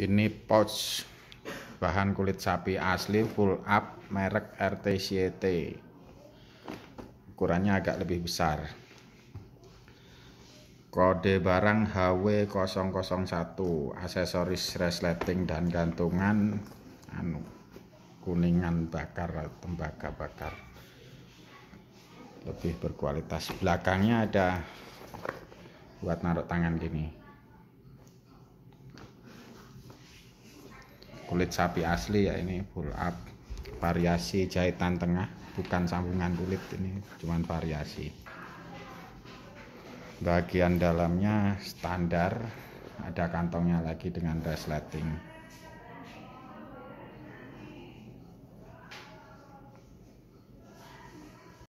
ini pouch bahan kulit sapi asli full up merek RTCT ukurannya agak lebih besar kode barang HW001 aksesoris resleting dan gantungan anu kuningan bakar tembaga bakar lebih berkualitas belakangnya ada buat naruh tangan gini kulit sapi asli ya ini full up variasi jahitan tengah bukan sambungan kulit ini cuman variasi bagian dalamnya standar ada kantongnya lagi dengan resleting